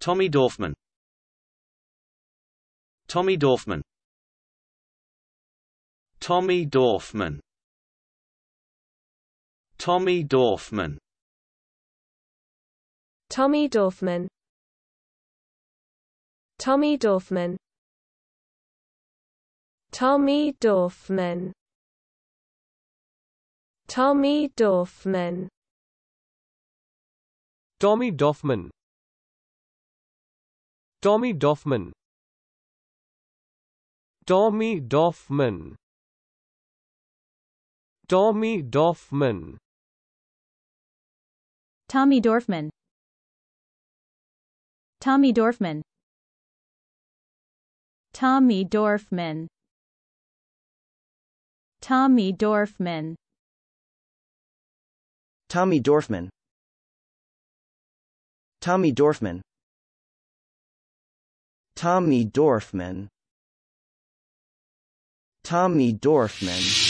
Tommy Dorfman Tommy Dorfman Tommy Dorfman Tommy Dorfman Tommy Dorfman Tommy Dorfman Tommy Dorfman Tommy Dorfman Tommy Dorfman Tommy Doffman Tommy Doffman Tommy Doffman Tommy Dorfman Tommy Dorfman Tommy Dorfman Tommy Dorfman Tommy Dorfman Tommy Dorfman Tommy Dorfman Tommy Dorfman